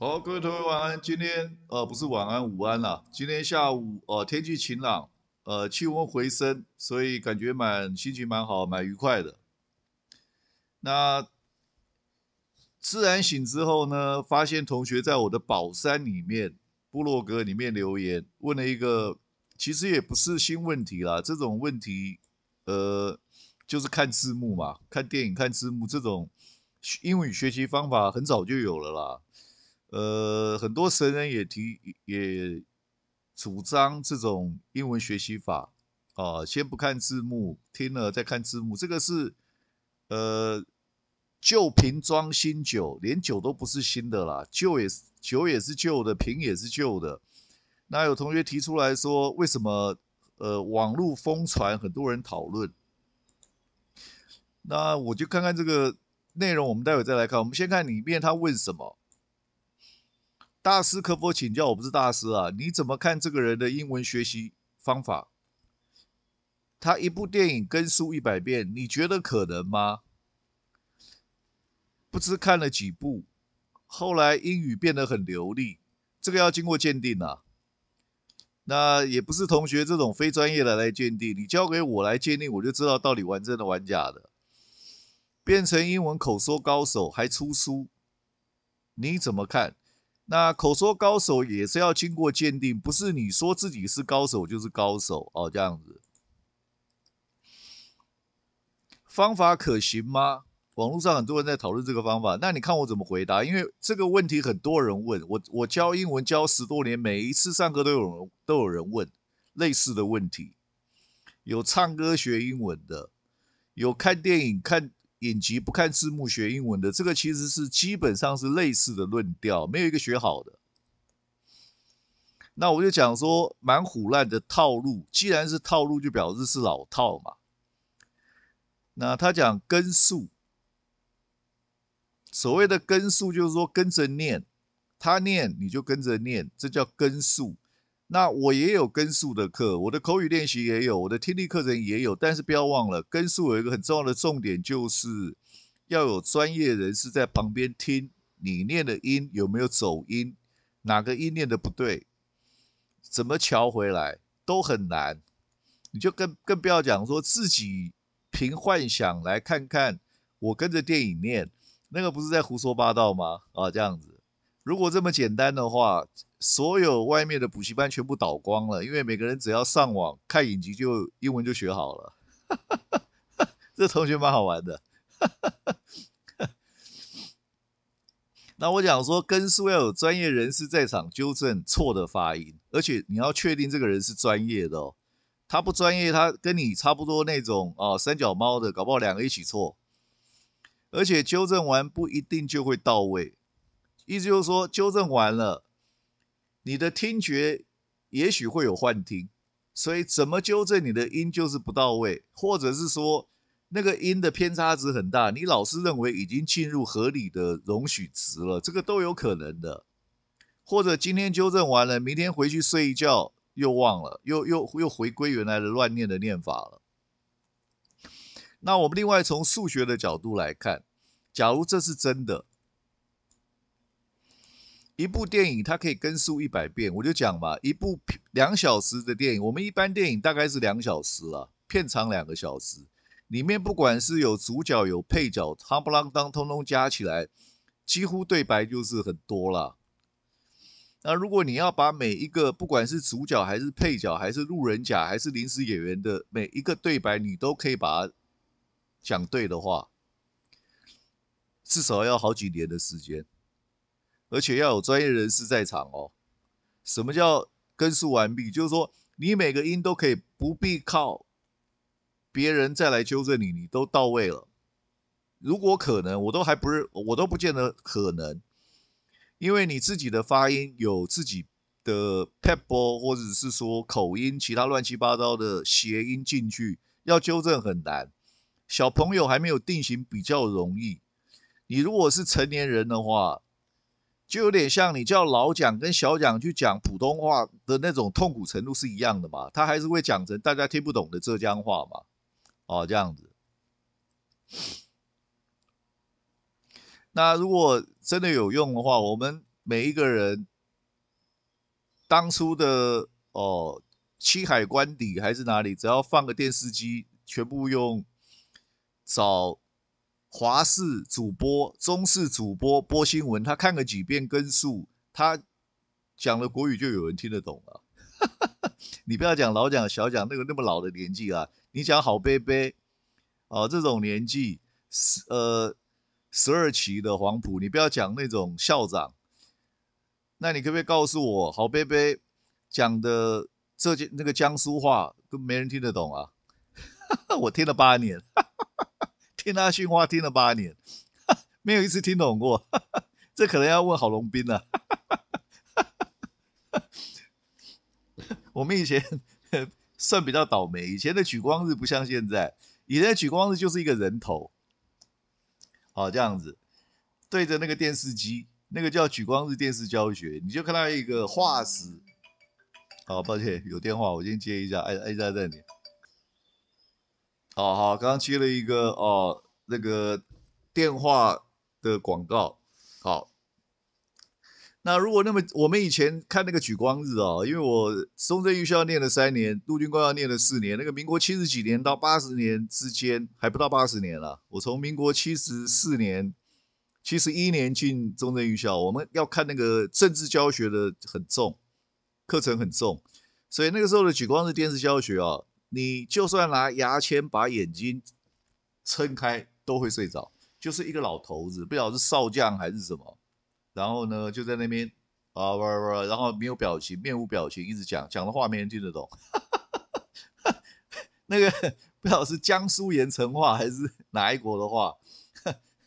好，各位同学晚安。今天呃不是晚安午安了，今天下午呃天气晴朗，呃气温回升，所以感觉蛮心情蛮好，蛮愉快的。那自然醒之后呢，发现同学在我的宝山里面部落格里面留言，问了一个其实也不是新问题啦，这种问题呃就是看字幕嘛，看电影看字幕这种英语学习方法很早就有了啦。呃，很多神人也提也主张这种英文学习法啊，先不看字幕，听了再看字幕。这个是呃旧瓶装新酒，连酒都不是新的啦，旧也是酒也是旧的，瓶也是旧的。那有同学提出来说，为什么呃网络疯传，很多人讨论？那我就看看这个内容，我们待会再来看。我们先看里面他问什么。大师可否请教？我不是大师啊，你怎么看这个人的英文学习方法？他一部电影跟书一百遍，你觉得可能吗？不知看了几部，后来英语变得很流利，这个要经过鉴定啊。那也不是同学这种非专业的来鉴定，你交给我来鉴定，我就知道到底玩真的玩假的。变成英文口说高手，还出书，你怎么看？那口说高手也是要经过鉴定，不是你说自己是高手就是高手哦，这样子。方法可行吗？网络上很多人在讨论这个方法，那你看我怎么回答？因为这个问题很多人问我，我教英文教十多年，每一次上课都有人都有人问类似的问题，有唱歌学英文的，有看电影看。影集不看字幕学英文的，这个其实是基本上是类似的论调，没有一个学好的。那我就讲说蛮虎烂的套路，既然是套路，就表示是老套嘛。那他讲根数，所谓的根数就是说跟着念，他念你就跟着念，这叫根数。那我也有跟数的课，我的口语练习也有，我的听力课程也有。但是不要忘了，跟数有一个很重要的重点，就是要有专业人士在旁边听你念的音有没有走音，哪个音念的不对，怎么调回来都很难。你就更更不要讲说自己凭幻想来看看，我跟着电影念，那个不是在胡说八道吗？啊，这样子。如果这么简单的话，所有外面的补习班全部倒光了，因为每个人只要上网看影集，就英文就学好了。这同学蛮好玩的。那我讲说，跟书要有专业人士在场纠正错的发音，而且你要确定这个人是专业的。哦。他不专业，他跟你差不多那种啊，三脚猫的，搞不好两个一起错，而且纠正完不一定就会到位。意思就是说，纠正完了，你的听觉也许会有幻听，所以怎么纠正你的音就是不到位，或者是说那个音的偏差值很大，你老师认为已经进入合理的容许值了，这个都有可能的。或者今天纠正完了，明天回去睡一觉又忘了，又又又回归原来的乱念的念法了。那我们另外从数学的角度来看，假如这是真的。一部电影，它可以跟书一百遍。我就讲嘛，一部两小时的电影，我们一般电影大概是两小时了，片长两个小时，里面不管是有主角、有配角，夯不啷当，通通加起来，几乎对白就是很多了。那如果你要把每一个，不管是主角还是配角，还是路人甲，还是临时演员的每一个对白，你都可以把它讲对的话，至少要好几年的时间。而且要有专业人士在场哦。什么叫根数完毕？就是说你每个音都可以不必靠别人再来纠正你，你都到位了。如果可能，我都还不是，我都不见得可能，因为你自己的发音有自己的 p a p l 或者是说口音，其他乱七八糟的谐音进去要纠正很难。小朋友还没有定型，比较容易。你如果是成年人的话，就有点像你叫老蒋跟小蒋去讲普通话的那种痛苦程度是一样的嘛？他还是会讲成大家听不懂的浙江话嘛？哦，这样子。那如果真的有用的话，我们每一个人当初的哦，七海关底还是哪里，只要放个电视机，全部用找华视主播、中视主播播新闻，他看了几遍根述，他讲了国语就有人听得懂了。你不要讲老讲小讲那个那么老的年纪啊，你讲郝杯杯哦，这种年纪十呃十二期的黄埔，你不要讲那种校长。那你可不可以告诉我，郝杯杯讲的浙江那个江苏话都没人听得懂啊？我听了八年。听他训话听了八年，没有一次听懂过，这可能要问郝龙斌了。我们以前算比较倒霉，以前的举光日不像现在，以前的举光日就是一个人头，好这样子对着那个电视机，那个叫举光日电视教学，你就看到一个化石。好，抱歉，有电话，我先接一下，哎哎，在这里。好好，刚刚接了一个哦，那个电话的广告。好，那如果那么，我们以前看那个举光日啊，因为我中正预校念了三年，陆军官校念了四年。那个民国七十几年到八十年之间，还不到八十年了。我从民国七十四年、七十一年进中正预校，我们要看那个政治教学的很重，课程很重，所以那个时候的举光日电视教学啊。你就算拿牙签把眼睛撑开，都会睡着。就是一个老头子，不晓得是少将还是什么，然后呢，就在那边啊，不不然后没有表情，面无表情，一直讲讲的话没人听得懂。那个不晓得是江苏盐城话还是哪一国的话，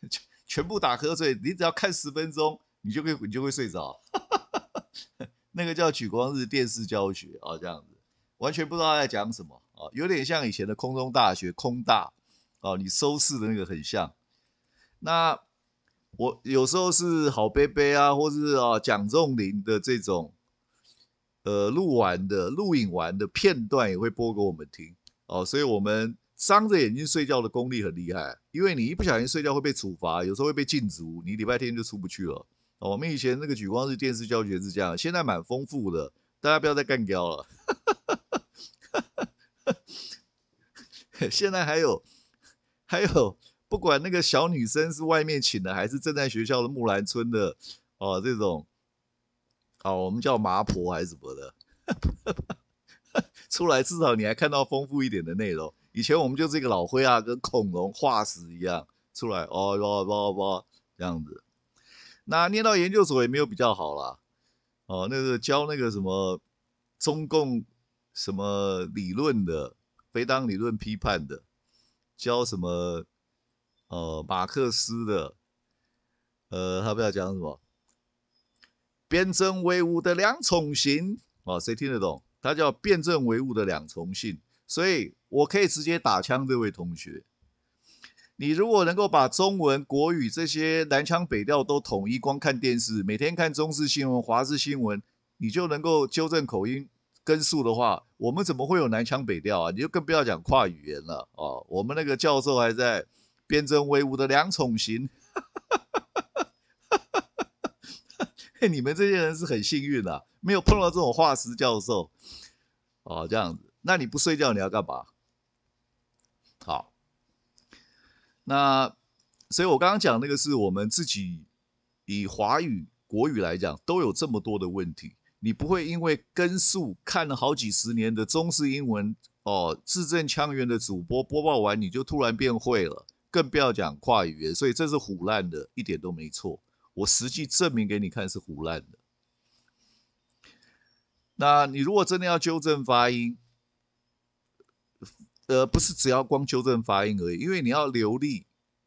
全 全部打瞌睡。你只要看十分钟，你就会你就会睡着。那个叫曲光日电视教学啊，这样子完全不知道他在讲什么。有点像以前的空中大学，空大，哦，你收视的那个很像。那我有时候是好杯杯啊，或是啊蒋仲林的这种，呃，录完的录影完的片段也会播给我们听，哦，所以我们伤着眼睛睡觉的功力很厉害，因为你一不小心睡觉会被处罚，有时候会被禁足，你礼拜天就出不去了。我们以前那个举光是电视教学是这样，现在蛮丰富的，大家不要再干掉了。现在还有，还有不管那个小女生是外面请的，还是正在学校的木兰村的哦，这种，哦，我们叫麻婆还是什么的，出来至少你还看到丰富一点的内容。以前我们就是一个老灰啊，跟恐龙化石一样出来，哦，啵啵啵这样子。那念到研究所也没有比较好啦，哦，那个教那个什么中共。什么理论的？非当理论批判的，教什么？呃，马克思的，呃，他不要讲什么辩证唯物的两重性啊？谁听得懂？他叫辩证唯物的两重性，所以我可以直接打枪这位同学。你如果能够把中文、国语这些南腔北调都统一，光看电视，每天看中视新闻、华视新闻，你就能够纠正口音。根数的话，我们怎么会有南腔北调啊？你就更不要讲跨语言了哦。我们那个教授还在边真威武的哈哈，嘿，你们这些人是很幸运的，没有碰到这种化石教授哦。这样子，那你不睡觉你要干嘛？好，那所以我刚刚讲那个是我们自己以华语国语来讲，都有这么多的问题。你不会因为根数看了好几十年的中式英文哦，字正腔圆的主播播报完，你就突然变会了，更不要讲跨语言。所以这是胡烂的，一点都没错。我实际证明给你看是胡烂的。那你如果真的要纠正发音，呃，不是只要光纠正发音而已，因为你要流利，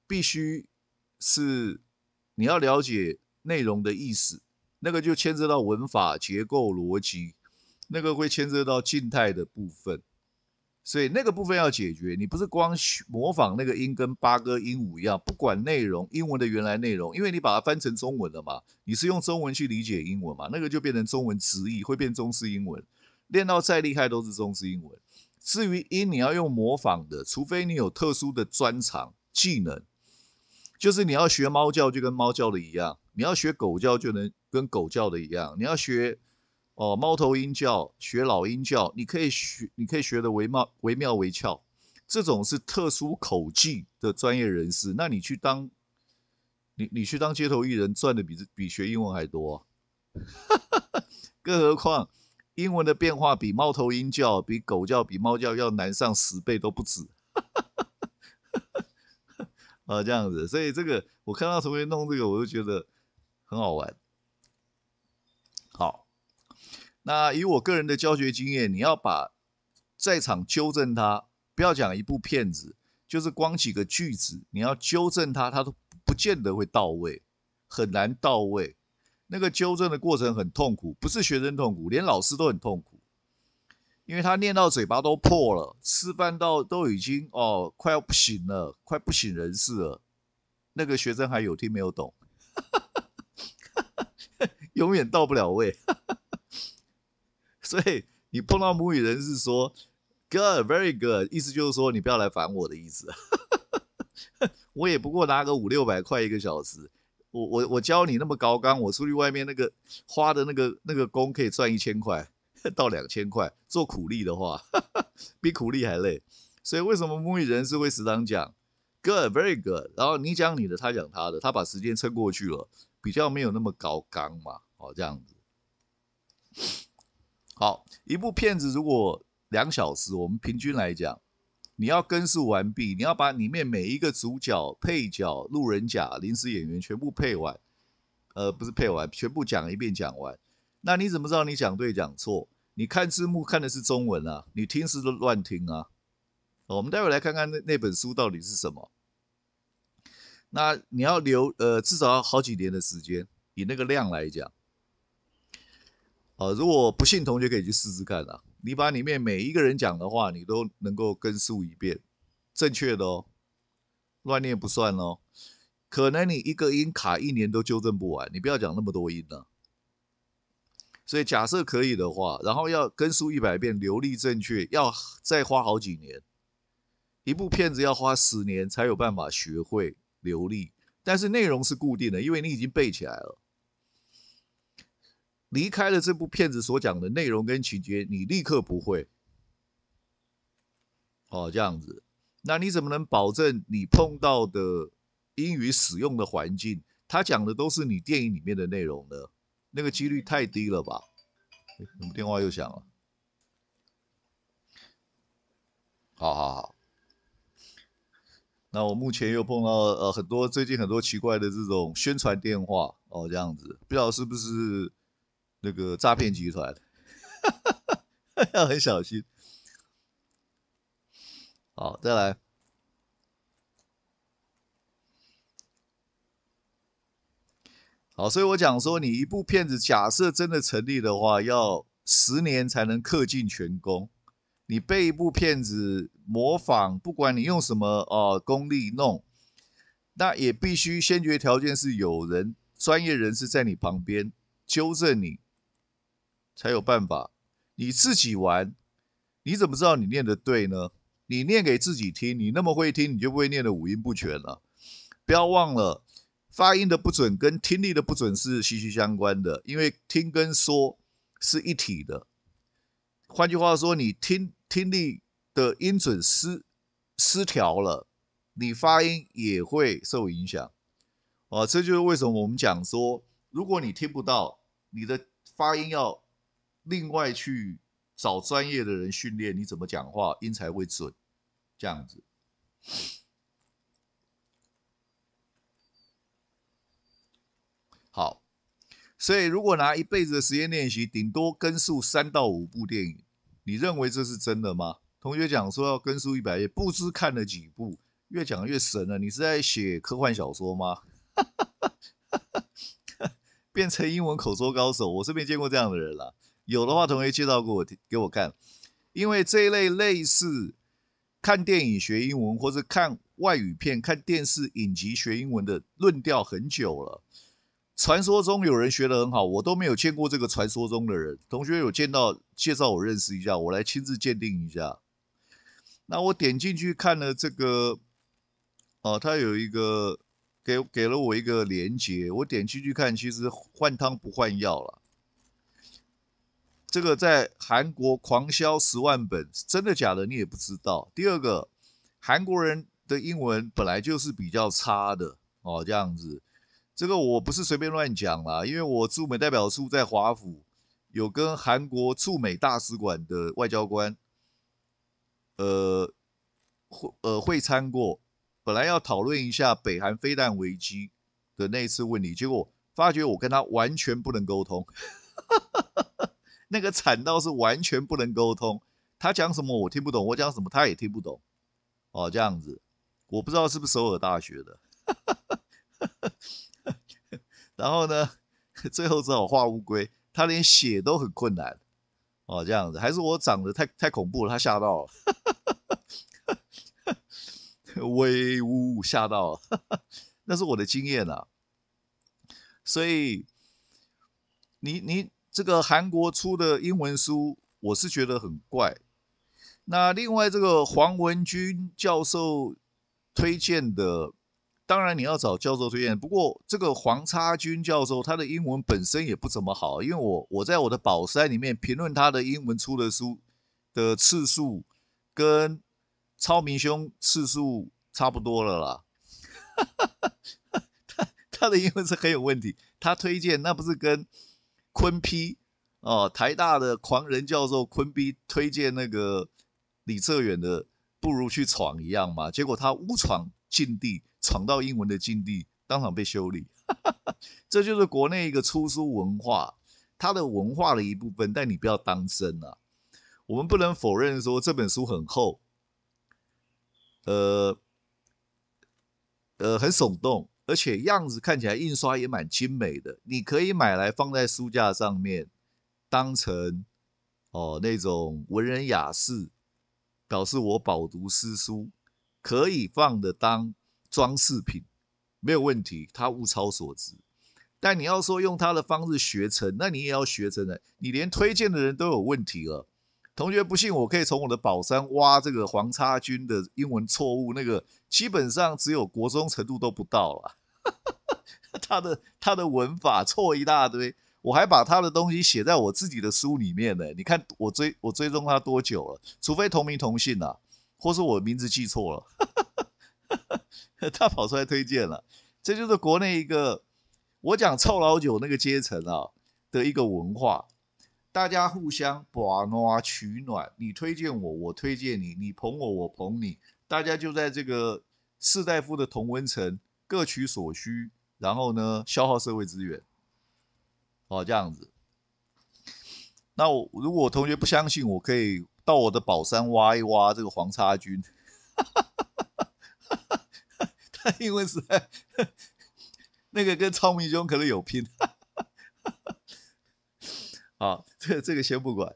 必须是你要了解内容的意思。那个就牵涉到文法、结构、逻辑，那个会牵涉到静态的部分，所以那个部分要解决。你不是光模仿那个音，跟八哥鹦鹉一样，不管内容，英文的原来内容，因为你把它翻成中文了嘛，你是用中文去理解英文嘛，那个就变成中文直译，会变中式英文。练到再厉害都是中式英文。至于音，你要用模仿的，除非你有特殊的专长技能，就是你要学猫叫就跟猫叫的一样，你要学狗叫就能。跟狗叫的一样，你要学哦，猫头鹰叫，学老鹰叫，你可以学，你可以学的惟妙惟妙惟肖。这种是特殊口技的专业人士，那你去当，你你去当街头艺人，赚的比比学英文还多。更何况英文的变化比猫头鹰叫、比狗叫、比猫叫要难上十倍都不止。啊，这样子，所以这个我看到同学弄这个，我就觉得很好玩。好，那以我个人的教学经验，你要把在场纠正他，不要讲一部片子，就是光几个句子，你要纠正他，他都不见得会到位，很难到位。那个纠正的过程很痛苦，不是学生痛苦，连老师都很痛苦，因为他念到嘴巴都破了，吃饭到都已经哦，快要不行了，快不省人事了。那个学生还有听没有懂？永远到不了位，所以你碰到母语人是说 “good very good”，意思就是说你不要来烦我的意思。我也不过拿个五六百块一个小时，我我我教你那么高刚，我出去外面那个花的那个那个工可以赚一千块 到两千块。做苦力的话，比苦力还累。所以为什么母语人是会时常讲 “good very good”，然后你讲你的，他讲他的，他把时间撑过去了，比较没有那么高刚嘛。哦，这样子，好，一部片子如果两小时，我们平均来讲，你要跟述完毕，你要把里面每一个主角、配角、路人甲、临时演员全部配完，呃，不是配完，全部讲一遍讲完，那你怎么知道你讲对讲错？你看字幕看的是中文啊，你听是都乱听啊。哦，我们待会来看看那那本书到底是什么。那你要留呃至少要好几年的时间，以那个量来讲。呃，如果不信，同学可以去试试看啊。你把里面每一个人讲的话，你都能够跟述一遍，正确的哦，乱念不算哦。可能你一个音卡一年都纠正不完，你不要讲那么多音呢。所以假设可以的话，然后要跟述一百遍，流利正确，要再花好几年。一部片子要花十年才有办法学会流利，但是内容是固定的，因为你已经背起来了。离开了这部片子所讲的内容跟情节，你立刻不会哦这样子，那你怎么能保证你碰到的英语使用的环境，他讲的都是你电影里面的内容呢？那个几率太低了吧？电话又响了，好好好，那我目前又碰到呃很多最近很多奇怪的这种宣传电话哦这样子，不知道是不是。那个诈骗集团，要很小心。好，再来。好，所以我讲说，你一部片子，假设真的成立的话，要十年才能刻尽全功。你被一部片子模仿，不管你用什么呃功力弄，那也必须先决条件是有人专业人士在你旁边纠正你。才有办法。你自己玩，你怎么知道你念的对呢？你念给自己听，你那么会听，你就不会念的五音不全了。不要忘了，发音的不准跟听力的不准是息息相关的，因为听跟说是一体的。换句话说，你听听力的音准失失调了，你发音也会受影响。啊，这就是为什么我们讲说，如果你听不到，你的发音要。另外去找专业的人训练，你怎么讲话，音才会准，这样子。好，所以如果拿一辈子的时间练习，顶多跟数三到五部电影，你认为这是真的吗？同学讲说要跟数一百，页，不知看了几部，越讲越神了。你是在写科幻小说吗？变成英文口说高手，我是没见过这样的人了。有的话，同学介绍过我给我看，因为这一类类似看电影学英文或者看外语片、看电视影集学英文的论调很久了。传说中有人学的很好，我都没有见过这个传说中的人。同学有见到介绍我认识一下，我来亲自鉴定一下。那我点进去看了这个，哦，他有一个给给了我一个链接，我点进去看，其实换汤不换药了。这个在韩国狂销十万本，真的假的？你也不知道。第二个，韩国人的英文本来就是比较差的哦，这样子。这个我不是随便乱讲啦，因为我驻美代表处在华府，有跟韩国驻美大使馆的外交官，呃，会呃会餐过，本来要讨论一下北韩飞弹危机的那一次问题，结果发觉我跟他完全不能沟通。那个惨到是完全不能沟通，他讲什么我听不懂，我讲什么他也听不懂，哦这样子，我不知道是不是首尔大学的。然后呢，最后只好画乌龟，他连写都很困难，哦这样子，还是我长得太太恐怖了，他吓到了，威武吓到了，那是我的经验啊。所以，你你。这个韩国出的英文书，我是觉得很怪。那另外这个黄文军教授推荐的，当然你要找教授推荐。不过这个黄叉军教授他的英文本身也不怎么好，因为我我在我的宝山里面评论他的英文出的书的次数，跟超明兄次数差不多了啦。他他的英文是很有问题，他推荐那不是跟。坤批哦，台大的狂人教授坤批推荐那个李哲远的，不如去闯一样嘛，结果他误闯禁地，闯到英文的禁地，当场被修理。这就是国内一个出书文化，它的文化的一部分，但你不要当真啊。我们不能否认说这本书很厚，呃呃，很耸动。而且样子看起来印刷也蛮精美的，你可以买来放在书架上面，当成哦那种文人雅士，表示我饱读诗书，可以放的当装饰品，没有问题，它物超所值。但你要说用他的方式学成，那你也要学成的，你连推荐的人都有问题了。同学不信，我可以从我的宝山挖这个黄叉军的英文错误，那个基本上只有国中程度都不到了。他的他的文法错一大堆，我还把他的东西写在我自己的书里面呢。你看我追我追踪他多久了？除非同名同姓啊，或是我名字记错了。他跑出来推荐了，这就是国内一个我讲臭老九那个阶层啊的一个文化。大家互相把暖取暖，你推荐我，我推荐你，你捧我，我捧你，大家就在这个士大夫的同温层，各取所需，然后呢，消耗社会资源，好这样子。那我如果同学不相信，我可以到我的宝山挖一挖这个黄叉菌，因为是 那个跟超迷兄可能有拼，好。这个先不管，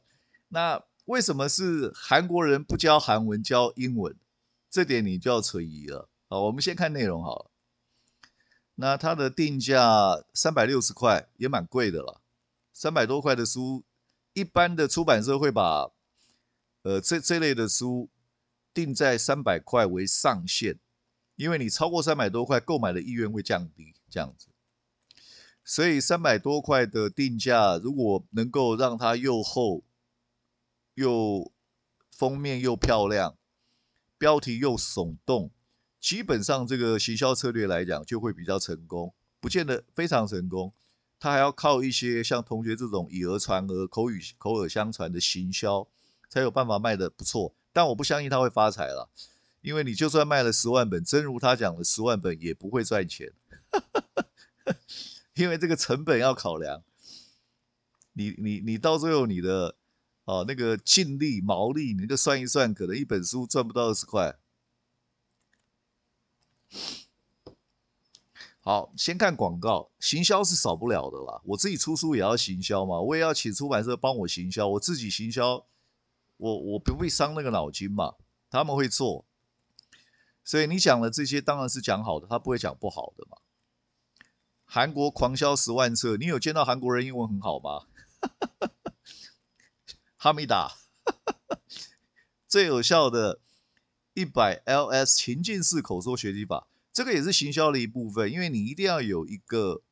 那为什么是韩国人不教韩文教英文？这点你就要存疑了。好，我们先看内容好了。那它的定价三百六十块也蛮贵的了，三百多块的书，一般的出版社会把，呃，这这类的书定在三百块为上限，因为你超过三百多块，购买的意愿会降低，这样子。所以三百多块的定价，如果能够让它又厚，又封面又漂亮，标题又耸动，基本上这个行销策略来讲就会比较成功，不见得非常成功。他还要靠一些像同学这种以讹传讹、口语口耳相传的行销，才有办法卖得不错。但我不相信他会发财了，因为你就算卖了十万本，真如他讲的十万本也不会赚钱。因为这个成本要考量，你你你到最后你的哦那个净利毛利，你就算一算，可能一本书赚不到二十块。好，先看广告，行销是少不了的啦。我自己出书也要行销嘛，我也要请出版社帮我行销，我自己行销，我我不会伤那个脑筋嘛，他们会做。所以你讲的这些当然是讲好的，他不会讲不好的嘛。韩国狂销十万册，你有见到韩国人英文很好吗？哈密达，最有效的一百 LS 情境式口说学习法，这个也是行销的一部分，因为你一定要有一个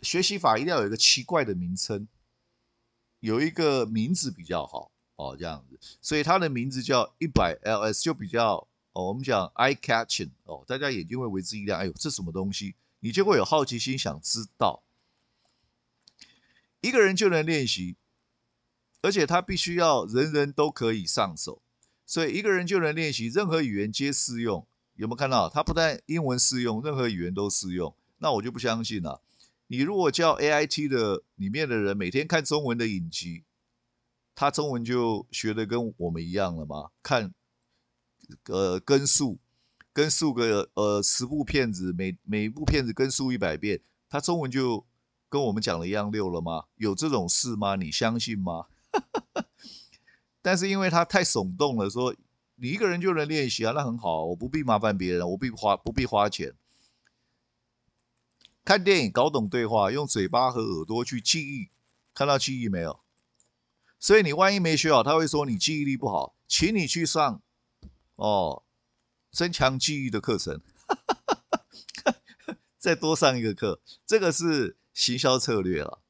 学习法，一定要有一个奇怪的名称，有一个名字比较好哦，这样子，所以它的名字叫一百 LS，就比较哦，我们讲 eye catching 哦，大家眼睛会为之一亮，哎呦，这什么东西？你就会有好奇心，想知道一个人就能练习，而且他必须要人人都可以上手，所以一个人就能练习，任何语言皆适用。有没有看到？他不但英文适用，任何语言都适用。那我就不相信了。你如果叫 A I T 的里面的人每天看中文的影集，他中文就学的跟我们一样了吗？看，呃，根数跟数个呃十部片子，每每一部片子跟数一百遍，他中文就跟我们讲的一样溜了吗？有这种事吗？你相信吗？但是因为他太耸动了，说你一个人就能练习啊，那很好，我不必麻烦别人，我不必花不必花钱看电影，搞懂对话，用嘴巴和耳朵去记忆，看到记忆没有？所以你万一没学好，他会说你记忆力不好，请你去上哦。增强记忆的课程，再多上一个课，这个是行销策略了。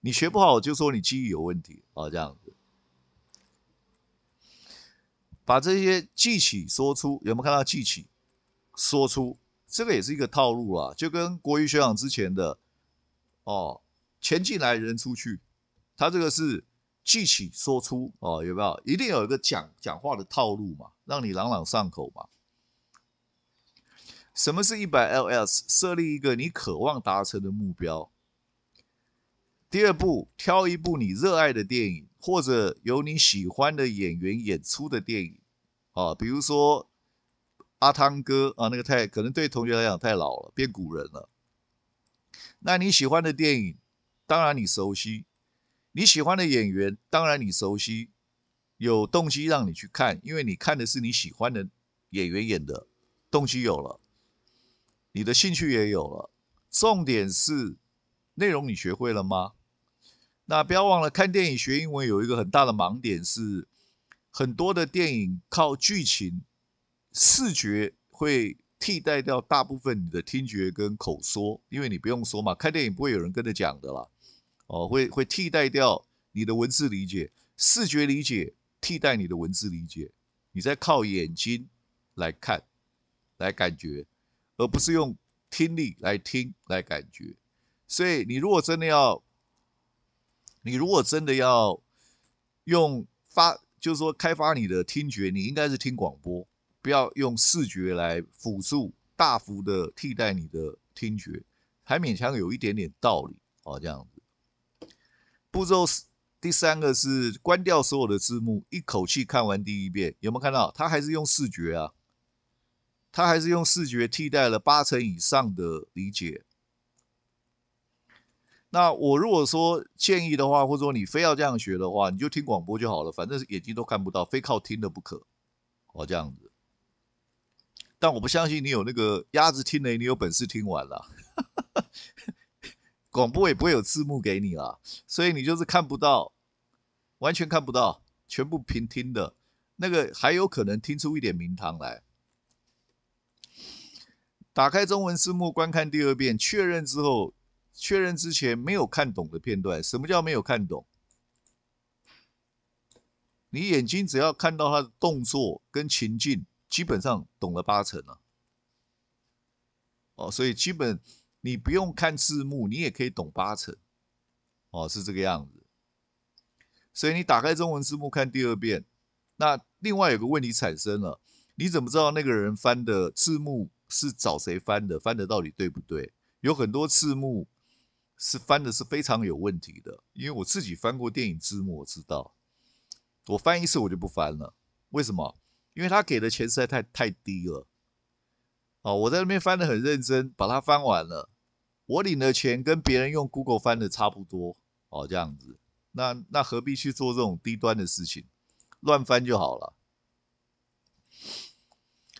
你学不好就说你记忆有问题啊，这样子。把这些记起说出，有没有看到记起说出？这个也是一个套路啊，就跟国语学堂之前的哦，钱进来人出去，他这个是记起说出哦，有没有？一定有一个讲讲话的套路嘛，让你朗朗上口嘛。什么是一百 LS？设立一个你渴望达成的目标。第二步，挑一部你热爱的电影，或者有你喜欢的演员演出的电影。啊，比如说阿汤哥啊，那个太可能对同学来讲太老了，变古人了。那你喜欢的电影，当然你熟悉；你喜欢的演员，当然你熟悉。有动机让你去看，因为你看的是你喜欢的演员演的，动机有了。你的兴趣也有了，重点是内容你学会了吗？那不要忘了看电影学英文有一个很大的盲点是，很多的电影靠剧情视觉会替代掉大部分你的听觉跟口说，因为你不用说嘛，看电影不会有人跟着讲的啦。哦，会会替代掉你的文字理解，视觉理解替代你的文字理解，你在靠眼睛来看，来感觉。而不是用听力来听来感觉，所以你如果真的要，你如果真的要用发，就是说开发你的听觉，你应该是听广播，不要用视觉来辅助，大幅的替代你的听觉，还勉强有一点点道理哦，这样子。步骤第三个是关掉所有的字幕，一口气看完第一遍，有没有看到？他还是用视觉啊。他还是用视觉替代了八成以上的理解。那我如果说建议的话，或者说你非要这样学的话，你就听广播就好了，反正眼睛都看不到，非靠听的不可。哦，这样子。但我不相信你有那个鸭子听雷，你有本事听完了，广播也不会有字幕给你了，所以你就是看不到，完全看不到，全部凭听的，那个还有可能听出一点名堂来。打开中文字幕观看第二遍，确认之后，确认之前没有看懂的片段，什么叫没有看懂？你眼睛只要看到他的动作跟情境，基本上懂了八成了。哦，所以基本你不用看字幕，你也可以懂八成。哦，是这个样子。所以你打开中文字幕看第二遍，那另外有个问题产生了，你怎么知道那个人翻的字幕？是找谁翻的，翻的到底对不对？有很多字幕是翻的，是非常有问题的。因为我自己翻过电影字幕，我知道我翻一次我就不翻了。为什么？因为他给的钱实在太太低了。哦，我在那边翻的很认真，把它翻完了，我领的钱跟别人用 Google 翻的差不多。哦，这样子，那那何必去做这种低端的事情？乱翻就好了。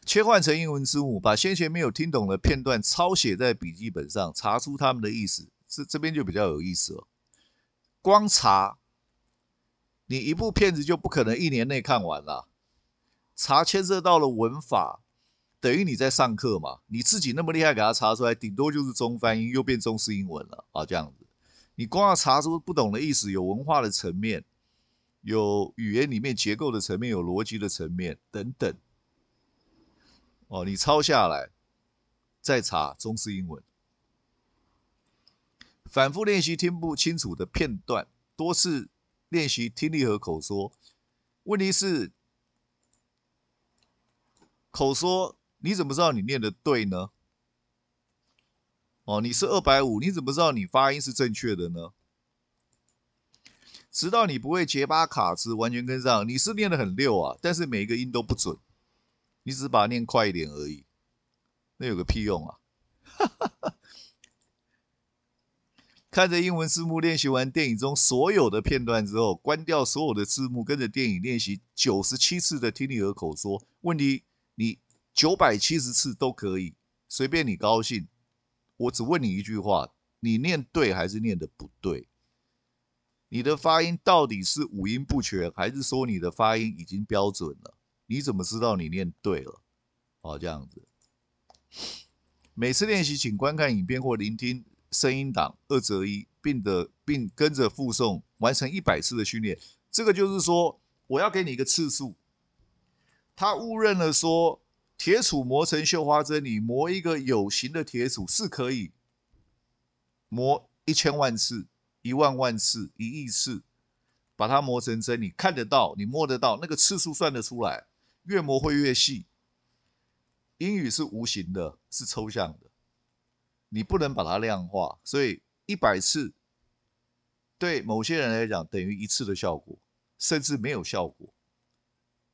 切换成英文字幕，把先前没有听懂的片段抄写在笔记本上，查出他们的意思。这这边就比较有意思了。光查，你一部片子就不可能一年内看完了。查牵涉到了文法，等于你在上课嘛。你自己那么厉害，给他查出来，顶多就是中翻英又变中式英文了啊。这样子，你光要查出不懂的意思，有文化的层面，有语言里面结构的层面，有逻辑的层面等等。哦，你抄下来，再查中式英文。反复练习听不清楚的片段，多次练习听力和口说。问题是，口说你怎么知道你念的对呢？哦，你是二百五，你怎么知道你发音是正确的呢？直到你不会结巴卡兹，完全跟上，你是念的很溜啊，但是每一个音都不准。你只把它念快一点而已，那有个屁用啊！看着英文字幕练习完电影中所有的片段之后，关掉所有的字幕，跟着电影练习九十七次的听力和口说。问题，你九百七十次都可以，随便你高兴。我只问你一句话：你念对还是念的不对？你的发音到底是五音不全，还是说你的发音已经标准了？你怎么知道你练对了？哦，这样子，每次练习请观看影片或聆听声音档，二择一，并的，并跟着附送完成一百次的训练。这个就是说，我要给你一个次数。他误认了说，铁杵磨成绣花针。你磨一个有形的铁杵是可以磨一千万次、一万万次、一亿次，把它磨成针，你看得到，你摸得到，那个次数算得出来。越磨会越细。英语是无形的，是抽象的，你不能把它量化。所以一百次，对某些人来讲等于一次的效果，甚至没有效果。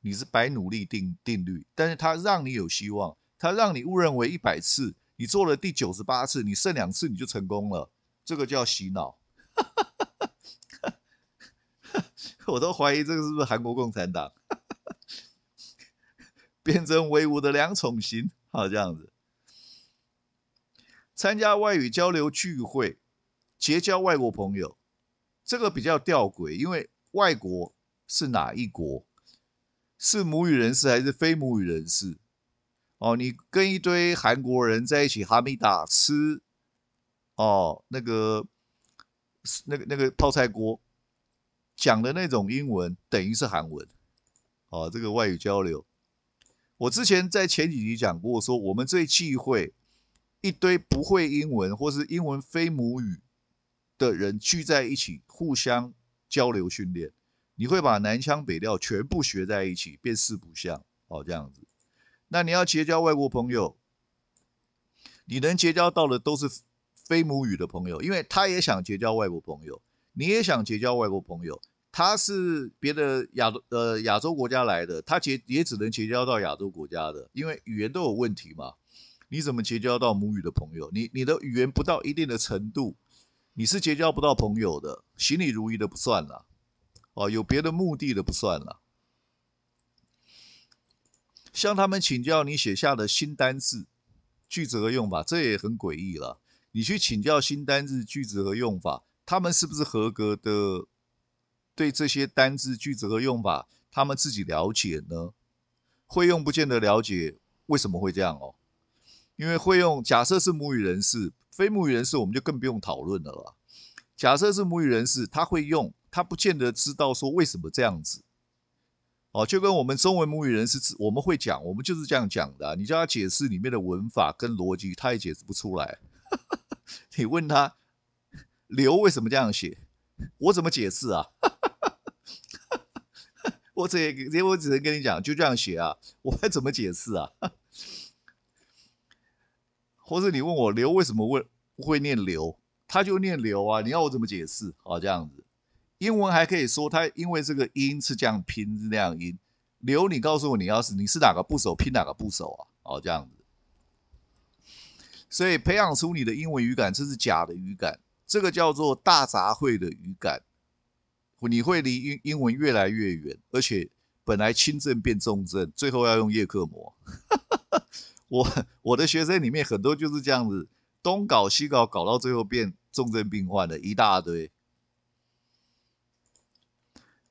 你是白努力定定律，但是它让你有希望，它让你误认为一百次，你做了第九十八次，你剩两次你就成功了。这个叫洗脑，我都怀疑这个是不是韩国共产党。变成威武的两重型，好这样子。参加外语交流聚会，结交外国朋友，这个比较吊诡，因为外国是哪一国？是母语人士还是非母语人士？哦，你跟一堆韩国人在一起，哈密达吃哦，那个、那个、那个泡菜锅，讲的那种英文，等于是韩文。哦，这个外语交流。我之前在前几集讲过，说我们最忌讳一堆不会英文或是英文非母语的人聚在一起互相交流训练，你会把南腔北调全部学在一起，变四不像哦，这样子。那你要结交外国朋友，你能结交到的都是非母语的朋友，因为他也想结交外国朋友，你也想结交外国朋友。他是别的亚呃亚洲国家来的，他结也只能结交到亚洲国家的，因为语言都有问题嘛。你怎么结交到母语的朋友？你你的语言不到一定的程度，你是结交不到朋友的。心里如意的不算了，哦，有别的目的的不算了。向他们请教你写下的新单字、句子和用法，这也很诡异了。你去请教新单字、句子和用法，他们是不是合格的？对这些单字、句子和用法，他们自己了解呢？会用不见得了解，为什么会这样哦？因为会用，假设是母语人士，非母语人士我们就更不用讨论了了。假设是母语人士，他会用，他不见得知道说为什么这样子。哦，就跟我们中文母语人士，我们会讲，我们就是这样讲的。你叫他解释里面的文法跟逻辑，他也解释不出来。你问他“刘为什么这样写，我怎么解释啊？我只，因我只能跟你讲，就这样写啊，我还怎么解释啊？或者你问我“刘为什么会会念“刘，他就念“刘啊，你要我怎么解释？啊？这样子，英文还可以说，他因为这个音是这样拼，是那样音，“刘你告诉我，你要是你是哪个部首，拼哪个部首啊？哦，这样子，所以培养出你的英文语感，这是假的语感，这个叫做大杂烩的语感。你会离英英文越来越远，而且本来轻症变重症，最后要用叶克膜。我我的学生里面很多就是这样子，东搞西搞，搞到最后变重症病患的一大堆。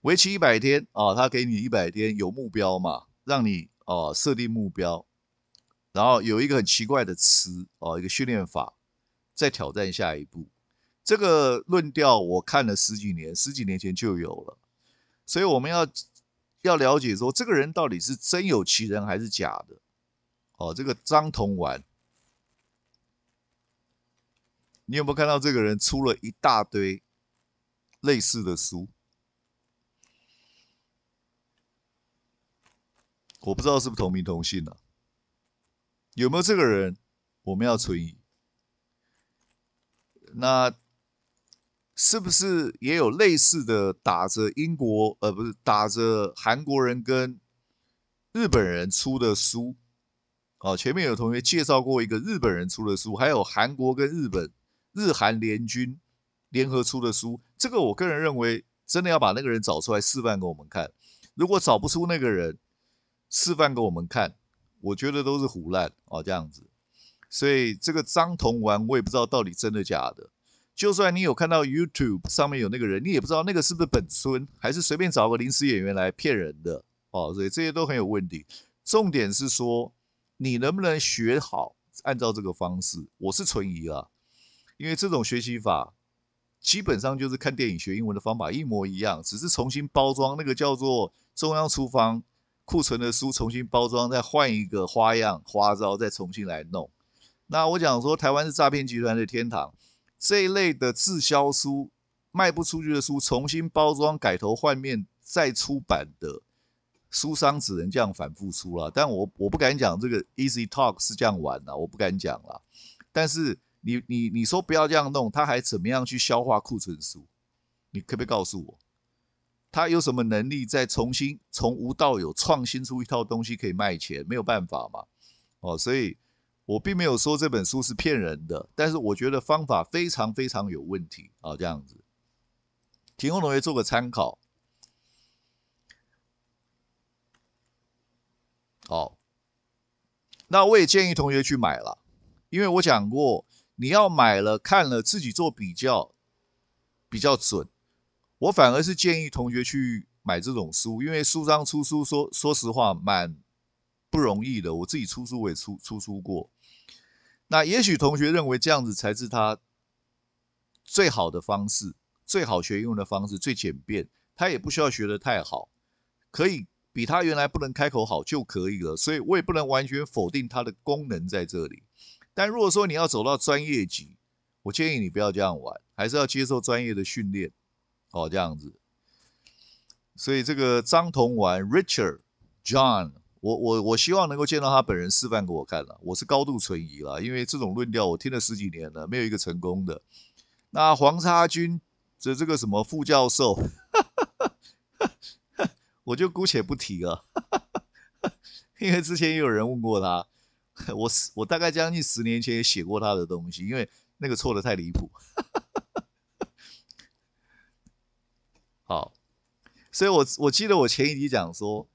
为期一百天啊，他给你一百天，有目标嘛？让你啊设定目标，然后有一个很奇怪的词啊，一个训练法，再挑战下一步。这个论调我看了十几年，十几年前就有了，所以我们要要了解说这个人到底是真有其人还是假的？哦，这个张同完，你有没有看到这个人出了一大堆类似的书？我不知道是不是同名同姓啊，有没有这个人？我们要存疑。那。是不是也有类似的打着英国呃不是打着韩国人跟日本人出的书哦，前面有同学介绍过一个日本人出的书，还有韩国跟日本日韩联军联合出的书。这个我个人认为，真的要把那个人找出来示范给我们看。如果找不出那个人示范给我们看，我觉得都是胡乱哦这样子。所以这个张同文，我也不知道到底真的假的。就算你有看到 YouTube 上面有那个人，你也不知道那个是不是本尊，还是随便找个临时演员来骗人的哦。所以这些都很有问题。重点是说，你能不能学好？按照这个方式，我是存疑了，因为这种学习法基本上就是看电影学英文的方法一模一样，只是重新包装那个叫做中央厨房库存的书，重新包装，再换一个花样花招，再重新来弄。那我讲说，台湾是诈骗集团的天堂。这一类的滞销书卖不出去的书，重新包装、改头换面再出版的书商只能这样反复出了。但我我不敢讲这个 easy talk 是这样玩的，我不敢讲了。但是你你你说不要这样弄，他还怎么样去消化库存书？你可不可以告诉我，他有什么能力再重新从无到有创新出一套东西可以卖钱？没有办法嘛？哦，所以。我并没有说这本书是骗人的，但是我觉得方法非常非常有问题啊！这样子，提供同学做个参考。好，那我也建议同学去买了，因为我讲过，你要买了看了自己做比较，比较准。我反而是建议同学去买这种书，因为书商出书说，说实话蛮不容易的。我自己出书也出出书过。那也许同学认为这样子才是他最好的方式，最好学用的方式，最简便。他也不需要学的太好，可以比他原来不能开口好就可以了。所以我也不能完全否定它的功能在这里。但如果说你要走到专业级，我建议你不要这样玩，还是要接受专业的训练。哦，这样子。所以这个张同玩 r i c h a r d j o h n 我我我希望能够见到他本人示范给我看了，我是高度存疑了，因为这种论调我听了十几年了，没有一个成功的。那黄沙军的这个什么副教授，我就姑且不提了，因为之前也有人问过他，我我大概将近十年前也写过他的东西，因为那个错的太离谱。好，所以我我记得我前一集讲说。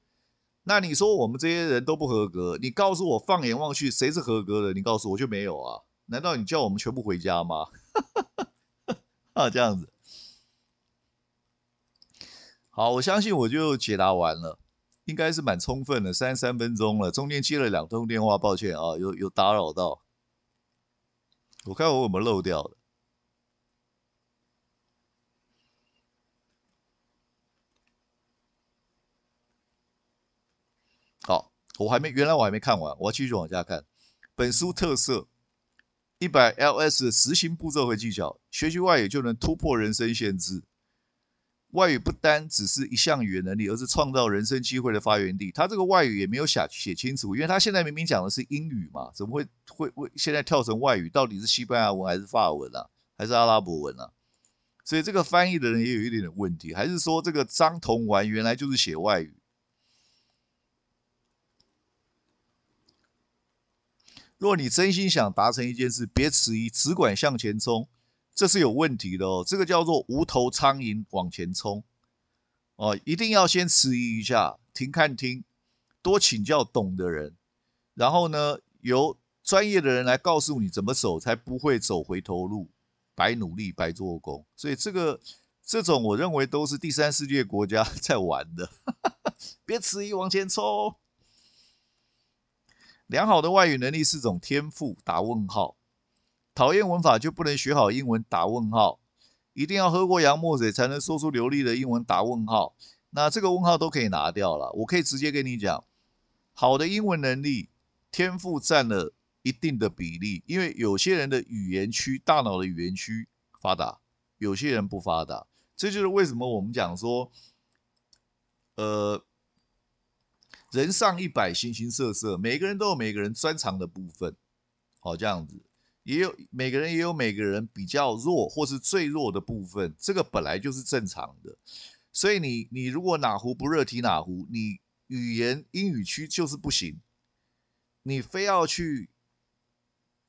那你说我们这些人都不合格，你告诉我放眼望去谁是合格的？你告诉我就没有啊？难道你叫我们全部回家吗？啊，这样子。好，我相信我就解答完了，应该是蛮充分的，三十三分钟了，中间接了两通电话，抱歉啊，有有打扰到，我看我有没有漏掉的。我还没原来我还没看完，我要继续往下看。本书特色：一百 LS 的实行步骤和技巧，学习外语就能突破人生限制。外语不单只是一项语言能力，而是创造人生机会的发源地。他这个外语也没有写写清楚，因为他现在明明讲的是英语嘛，怎么会会会现在跳成外语？到底是西班牙文还是法文啊？还是阿拉伯文啊？所以这个翻译的人也有一点点问题，还是说这个张同丸原来就是写外语？若你真心想达成一件事，别迟疑，只管向前冲，这是有问题的哦。这个叫做无头苍蝇往前冲哦，一定要先迟疑一下，停看听，多请教懂的人，然后呢，由专业的人来告诉你怎么走才不会走回头路，白努力白做工。所以这个这种，我认为都是第三世界国家 在玩的，别迟疑，往前冲。良好的外语能力是种天赋，打问号。讨厌文法就不能学好英文，打问号。一定要喝过洋墨水才能说出流利的英文，打问号。那这个问号都可以拿掉了，我可以直接跟你讲。好的英文能力，天赋占了一定的比例，因为有些人的语言区、大脑的语言区发达，有些人不发达，这就是为什么我们讲说，呃。人上一百，形形色色，每个人都有每个人专长的部分，好这样子，也有每个人也有每个人比较弱或是最弱的部分，这个本来就是正常的。所以你你如果哪壶不热提哪壶，你语言英语区就是不行，你非要去，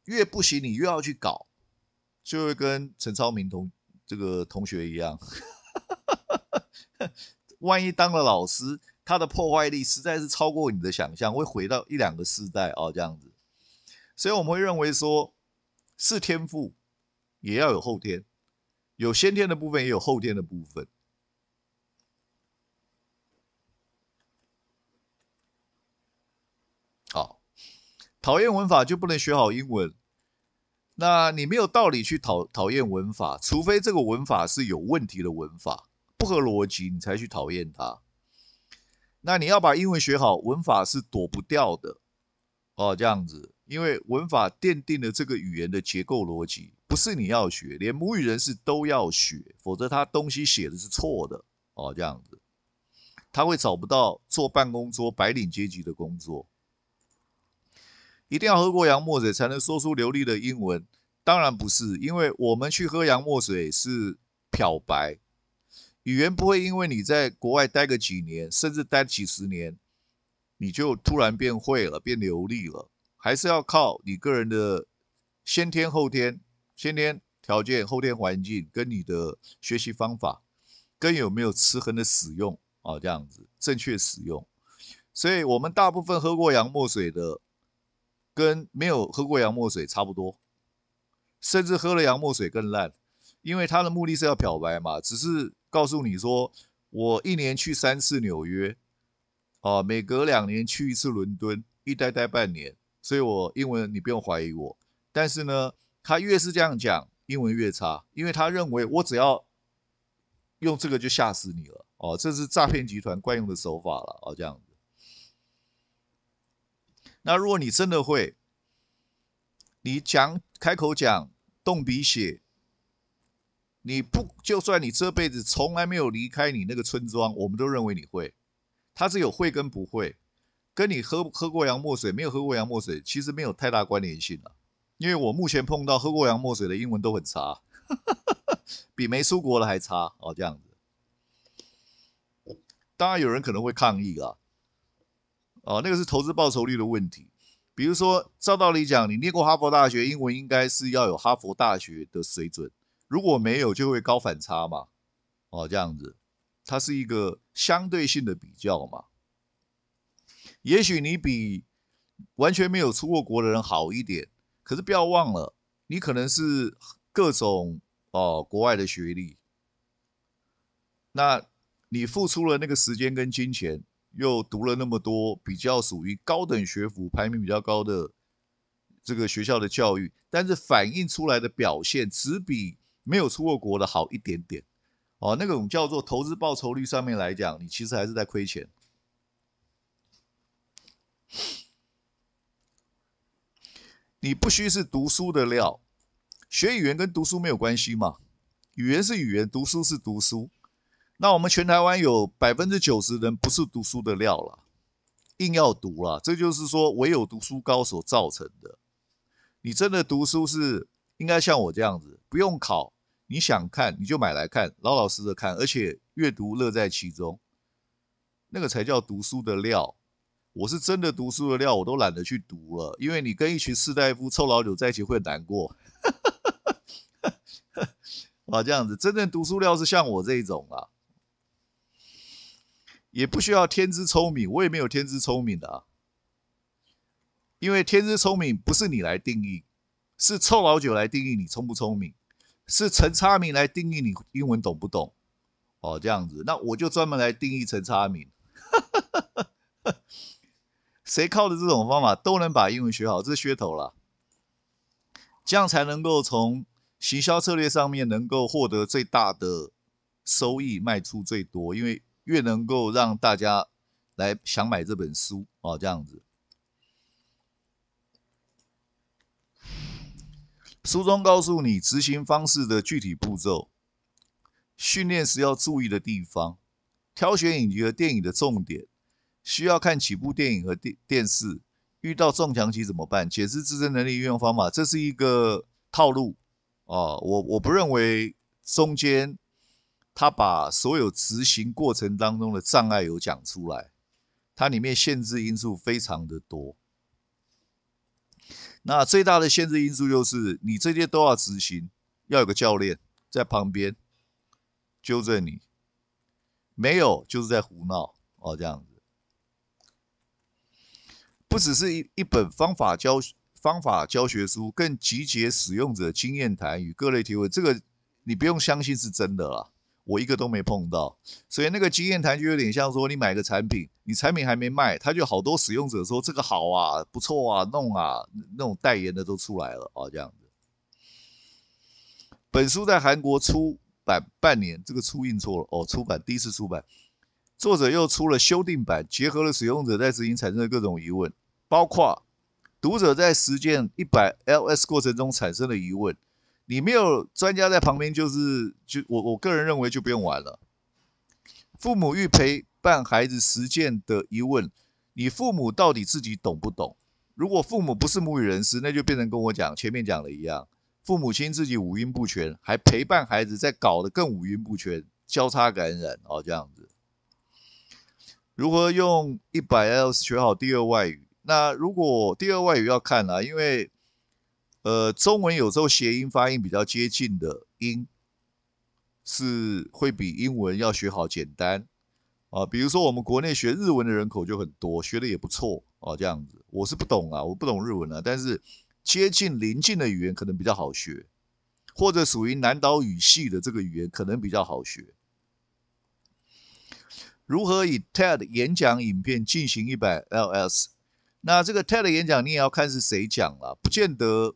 越不行你越要去搞，就会跟陈超明同这个同学一样，万一当了老师。它的破坏力实在是超过你的想象，会回到一两个世代哦，这样子。所以我们会认为说，是天赋也要有后天，有先天的部分，也有后天的部分。好，讨厌文法就不能学好英文。那你没有道理去讨讨厌文法，除非这个文法是有问题的文法，不合逻辑，你才去讨厌它。那你要把英文学好，文法是躲不掉的哦，这样子，因为文法奠定了这个语言的结构逻辑，不是你要学，连母语人士都要学，否则他东西写的是错的哦，这样子，他会找不到坐办公桌白领阶级的工作，一定要喝过洋墨水才能说出流利的英文，当然不是，因为我们去喝洋墨水是漂白。语言不会因为你在国外待个几年，甚至待几十年，你就突然变会了、变流利了，还是要靠你个人的先天后天、先天条件、后天环境跟你的学习方法，跟有没有持恒的使用啊，这样子正确使用。所以，我们大部分喝过洋墨水的，跟没有喝过洋墨水差不多，甚至喝了洋墨水更烂，因为它的目的是要漂白嘛，只是。告诉你说，我一年去三次纽约，哦，每隔两年去一次伦敦，一待待半年，所以我英文你不用怀疑我。但是呢，他越是这样讲，英文越差，因为他认为我只要用这个就吓死你了，哦，这是诈骗集团惯用的手法了，哦，这样子。那如果你真的会，你讲开口讲，动笔写。你不就算你这辈子从来没有离开你那个村庄，我们都认为你会。他只有会跟不会，跟你喝喝过洋墨水没有喝过洋墨水，其实没有太大关联性了。因为我目前碰到喝过洋墨水的英文都很差，比没出国的还差哦。这样子，当然有人可能会抗议啊。哦，那个是投资报酬率的问题。比如说，照道理讲，你念过哈佛大学，英文应该是要有哈佛大学的水准。如果没有，就会高反差嘛，哦，这样子，它是一个相对性的比较嘛。也许你比完全没有出过国的人好一点，可是不要忘了，你可能是各种哦国外的学历，那你付出了那个时间跟金钱，又读了那么多比较属于高等学府排名比较高的这个学校的教育，但是反映出来的表现只比。没有出过国的好一点点，哦，那种叫做投资报酬率上面来讲，你其实还是在亏钱。你不需是读书的料，学语言跟读书没有关系嘛，语言是语言，读书是读书。那我们全台湾有百分之九十人不是读书的料了，硬要读了，这就是说唯有读书高所造成的。你真的读书是？应该像我这样子，不用考，你想看你就买来看，老老实实看，而且阅读乐在其中，那个才叫读书的料。我是真的读书的料，我都懒得去读了，因为你跟一群士大夫臭老九在一起会难过。啊，这样子，真正读书料是像我这种啊，也不需要天资聪明，我也没有天资聪明的啊，因为天资聪明不是你来定义。是臭老九来定义你聪不聪明，是陈差明来定义你英文懂不懂哦，这样子，那我就专门来定义陈差明，谁靠的这种方法都能把英文学好，这是噱头了。这样才能够从行销策略上面能够获得最大的收益，卖出最多，因为越能够让大家来想买这本书哦，这样子。书中告诉你执行方式的具体步骤，训练时要注意的地方，挑选影集和电影的重点，需要看几部电影和电电视，遇到撞墙期怎么办？解释自身能力运用方法，这是一个套路哦。我我不认为中间他把所有执行过程当中的障碍有讲出来，它里面限制因素非常的多。那最大的限制因素就是，你这些都要执行，要有个教练在旁边纠正你，没有就是在胡闹哦，这样子。不只是一一本方法教方法教学书，更集结使用者经验谈与各类提问，这个你不用相信是真的啦。我一个都没碰到，所以那个经验谈就有点像说你买个产品，你产品还没卖，他就好多使用者说这个好啊，不错啊，弄啊，那种代言的都出来了啊，这样子。本书在韩国出版半年，这个出印错了哦，出版第一次出版，作者又出了修订版，结合了使用者在执行产生的各种疑问，包括读者在实践一百 LS 过程中产生的疑问。你没有专家在旁边，就是就我我个人认为就不用玩了。父母欲陪伴孩子实践的疑问，你父母到底自己懂不懂？如果父母不是母语人士，那就变成跟我讲前面讲的一样，父母亲自己五音不全，还陪伴孩子在搞的更五音不全，交叉感染哦这样子。如何用一百 L 时学好第二外语？那如果第二外语要看呢？因为呃，中文有时候谐音发音比较接近的音，是会比英文要学好简单啊。比如说，我们国内学日文的人口就很多，学的也不错啊。这样子，我是不懂啊，我不懂日文啊。但是接近邻近的语言可能比较好学，或者属于南岛语系的这个语言可能比较好学。如何以 TED 演讲影片进行一百 LS？那这个 TED 演讲你也要看是谁讲了，不见得。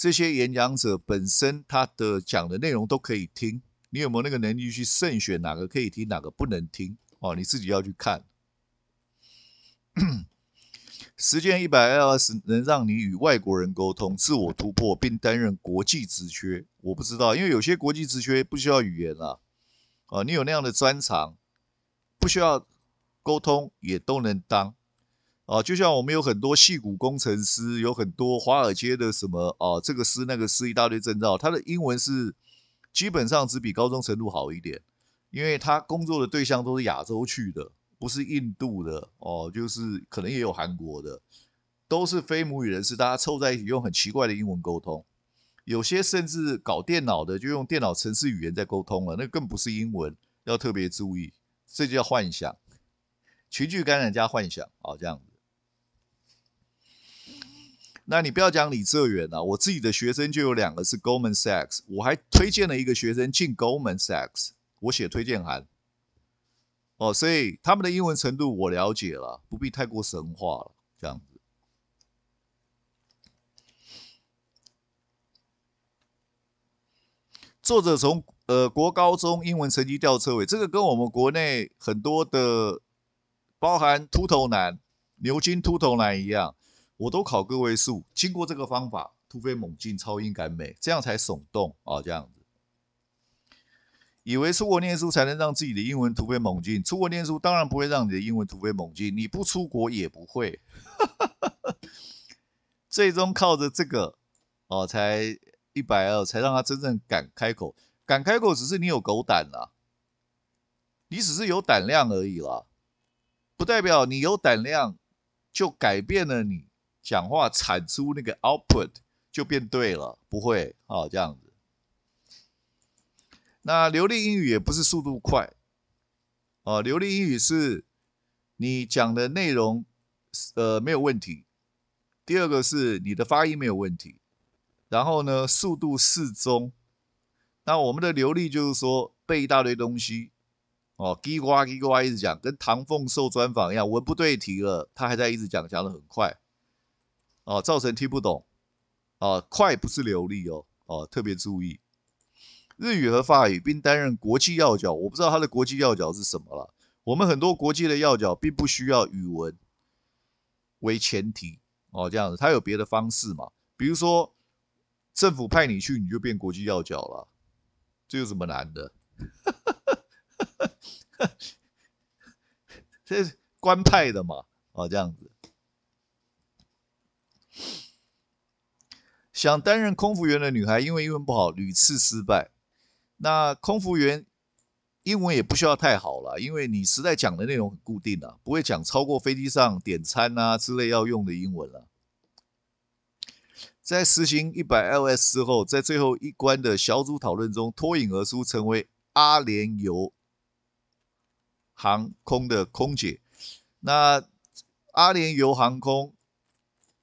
这些演讲者本身，他的讲的内容都可以听。你有没有那个能力去慎选哪个可以听，哪个不能听？哦，你自己要去看。时间一百二十能让你与外国人沟通、自我突破，并担任国际职缺。我不知道，因为有些国际职缺不需要语言了。啊，你有那样的专长，不需要沟通也都能当。啊，就像我们有很多戏骨工程师，有很多华尔街的什么啊，这个师那个师，一大堆证照，他的英文是基本上只比高中程度好一点，因为他工作的对象都是亚洲去的，不是印度的哦，就是可能也有韩国的，都是非母语人士，大家凑在一起用很奇怪的英文沟通，有些甚至搞电脑的就用电脑程式语言在沟通了，那更不是英文，要特别注意，这就叫幻想，群聚感染加幻想哦，这样。那你不要讲李哲元了，我自己的学生就有两个是 Goldman Sachs，我还推荐了一个学生进 Goldman Sachs，我写推荐函。哦，所以他们的英文程度我了解了，不必太过神话了。这样子，作者从呃国高中英文成绩掉车尾，这个跟我们国内很多的包含秃头男、牛津秃头男一样。我都考个位数，经过这个方法突飞猛进，超英赶美，这样才耸动啊！这样子，以为出国念书才能让自己的英文突飞猛进，出国念书当然不会让你的英文突飞猛进，你不出国也不会。最终靠着这个哦，才一百二，才让他真正敢开口，敢开口只是你有狗胆啊，你只是有胆量而已了，不代表你有胆量就改变了你。讲话产出那个 output 就变对了，不会啊，这样子。那流利英语也不是速度快，啊，流利英语是你讲的内容，呃，没有问题。第二个是你的发音没有问题，然后呢，速度适中。那我们的流利就是说背一大堆东西，哦，叽呱叽呱一直讲，跟唐凤受专访一样，文不对题了，他还在一直讲，讲的很快。啊，造成听不懂，啊，快不是流利哦，啊，特别注意日语和法语，并担任国际要角。我不知道他的国际要角是什么了。我们很多国际的要角并不需要语文为前提哦，这样子他有别的方式嘛？比如说政府派你去，你就变国际要角了，这有什么难的？这是官派的嘛？哦，这样子。想担任空服员的女孩，因为英文不好，屡次失败。那空服员英文也不需要太好了，因为你实在讲的内容很固定的，不会讲超过飞机上点餐啊之类要用的英文了。在实行 100LS 之后，在最后一关的小组讨论中脱颖而出，成为阿联酋航空的空姐。那阿联酋航空。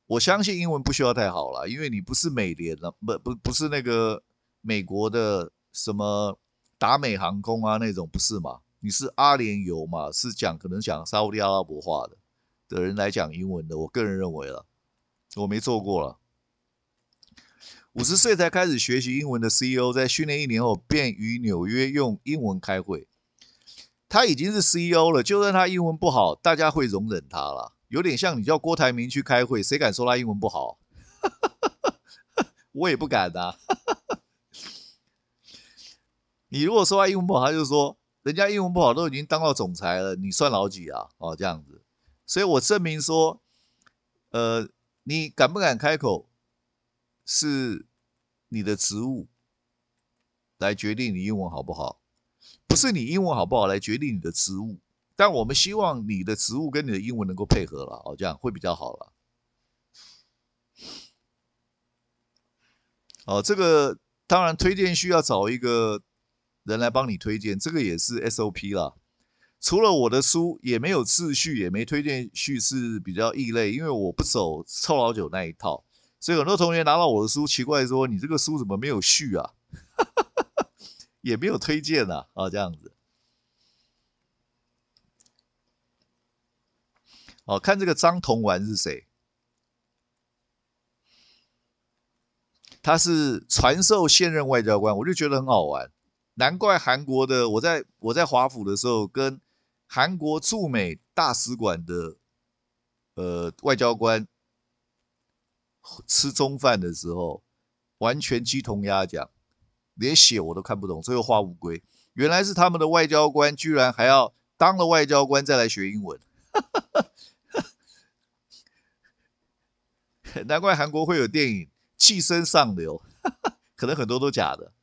我相信英文不需要太好了，因为你不是美联的，不不不是那个美国的什么达美航空啊那种，不是吗？你是阿联酋嘛，是讲可能讲沙特阿拉伯话的的人来讲英文的。我个人认为，了我没做过了。五十岁才开始学习英文的 CEO，在训练一年后，便于纽约用英文开会。他已经是 CEO 了，就算他英文不好，大家会容忍他了。有点像你叫郭台铭去开会，谁敢说他英文不好？我也不敢呐。你如果说他英文不好，他就说人家英文不好都已经当到总裁了，你算老几啊？哦，这样子，所以我证明说，呃，你敢不敢开口，是你的职务来决定你英文好不好，不是你英文好不好来决定你的职务。但我们希望你的词物跟你的英文能够配合了，哦这样会比较好了。哦，这个当然推荐需要找一个人来帮你推荐，这个也是 SOP 了。除了我的书，也没有次序，也没推荐序，是比较异类，因为我不走臭老九那一套。所以很多同学拿到我的书，奇怪说：“你这个书怎么没有序啊？也没有推荐啊，啊，这样子。哦，看这个张同丸是谁？他是传授现任外交官，我就觉得很好玩。难怪韩国的，我在我在华府的时候，跟韩国驻美大使馆的呃外交官吃中饭的时候，完全鸡同鸭讲，连写我都看不懂，最后画乌龟。原来是他们的外交官，居然还要当了外交官再来学英文。难怪韩国会有电影《气身上流》，可能很多都假的。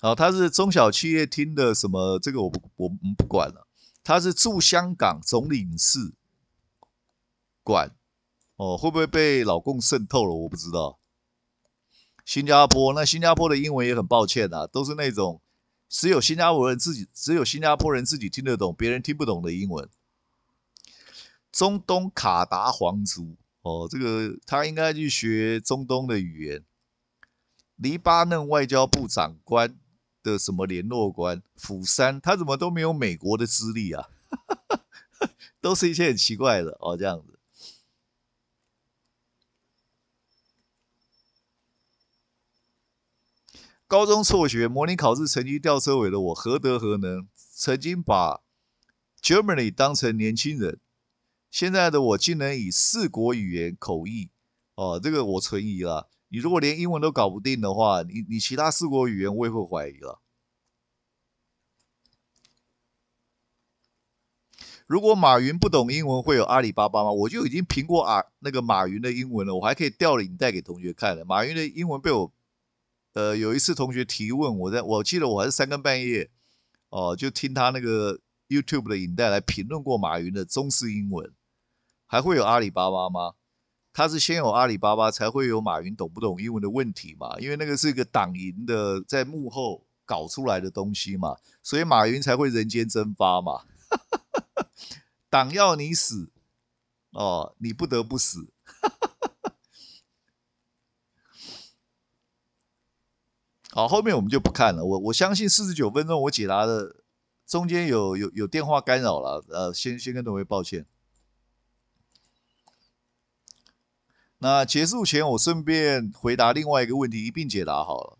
好，他是中小企业厅的什么？这个我不，我我们不管了。他是驻香港总领事馆，哦，会不会被老共渗透了？我不知道。新加坡，那新加坡的英文也很抱歉啊，都是那种只有新加坡人自己，只有新加坡人自己听得懂，别人听不懂的英文。中东卡达皇族哦，这个他应该去学中东的语言。黎巴嫩外交部长官的什么联络官？釜山他怎么都没有美国的资历啊？都是一些很奇怪的哦，这样子。高中辍学，模拟考试成绩吊车尾的我，何德何能？曾经把 Germany 当成年轻人。现在的我竟能以四国语言口译，哦，这个我存疑了。你如果连英文都搞不定的话，你你其他四国语言我也会怀疑了。如果马云不懂英文，会有阿里巴巴吗？我就已经评过啊，那个马云的英文了，我还可以调领带给同学看了。马云的英文被我，呃，有一次同学提问，我在我记得我还是三更半夜，哦，就听他那个 YouTube 的影带来评论过马云的中式英文。还会有阿里巴巴吗？他是先有阿里巴巴，才会有马云懂不懂英文的问题嘛？因为那个是一个党营的，在幕后搞出来的东西嘛，所以马云才会人间蒸发嘛。党要你死，哦，你不得不死。好，后面我们就不看了。我我相信四十九分钟我解答的中间有有有电话干扰了，呃，先先跟各位抱歉。那结束前，我顺便回答另外一个问题，一并解答好了。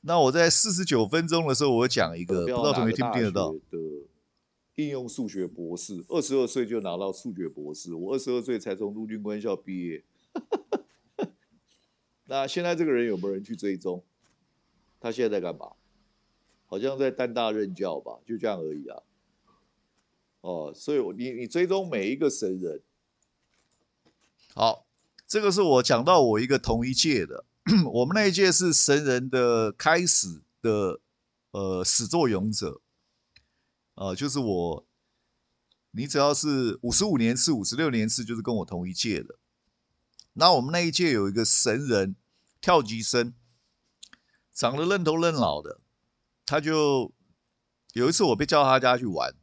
那我在四十九分钟的时候，我讲一个不知道同学听不听得到的应用数学博士，二十二岁就拿到数学博士，我二十二岁才从陆军官校毕业。那现在这个人有没有人去追踪？他现在在干嘛？好像在丹大任教吧，就这样而已啊。哦，所以你你追踪每一个神人。好，这个是我讲到我一个同一届的，我们那一届是神人的开始的，呃，始作俑者，呃，就是我。你只要是五十五年次、五十六年次，就是跟我同一届的。那我们那一届有一个神人，跳级生，长得愣头愣脑的，他就有一次我被叫他家去玩，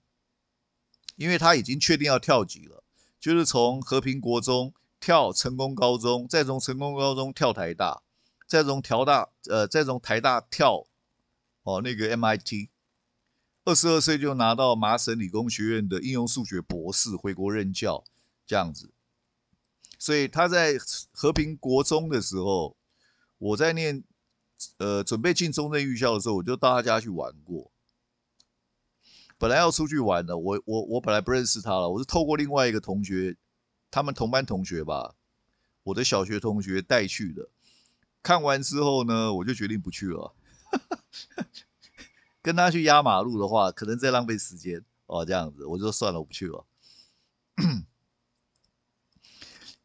因为他已经确定要跳级了，就是从和平国中。跳成功高中，再从成功高中跳台大，再从调大，呃，再从台大跳，哦，那个 MIT，二十二岁就拿到麻省理工学院的应用数学博士，回国任教，这样子。所以他在和平国中的时候，我在念，呃，准备进中正预校的时候，我就到他家去玩过。本来要出去玩的，我我我本来不认识他了，我是透过另外一个同学。他们同班同学吧，我的小学同学带去的。看完之后呢，我就决定不去了。跟他去压马路的话，可能在浪费时间哦。这样子，我就算了，我不去了。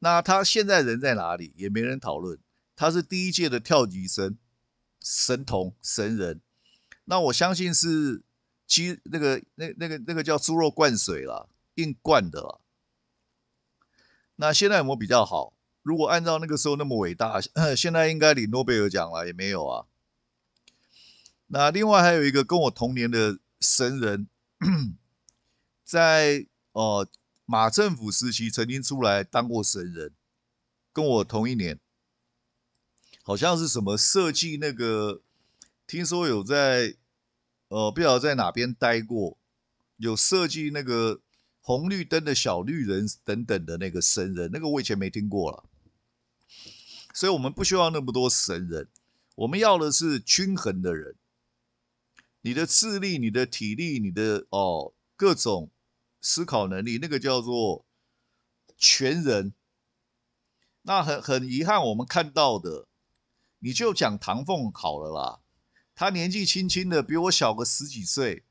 那他现在人在哪里？也没人讨论。他是第一届的跳级生，神童神人。那我相信是鸡那个那那个那个叫猪肉灌水了，硬灌的了。那现在有没比较好？如果按照那个时候那么伟大，现在应该领诺贝尔奖了，也没有啊。那另外还有一个跟我同年的神人，在呃马政府时期曾经出来当过神人，跟我同一年，好像是什么设计那个，听说有在呃不晓得在哪边待过，有设计那个。红绿灯的小绿人等等的那个神人，那个我以前没听过了，所以我们不需要那么多神人，我们要的是均衡的人。你的智力、你的体力、你的哦各种思考能力，那个叫做全人。那很很遗憾，我们看到的，你就讲唐凤好了啦，他年纪轻轻的，比我小个十几岁。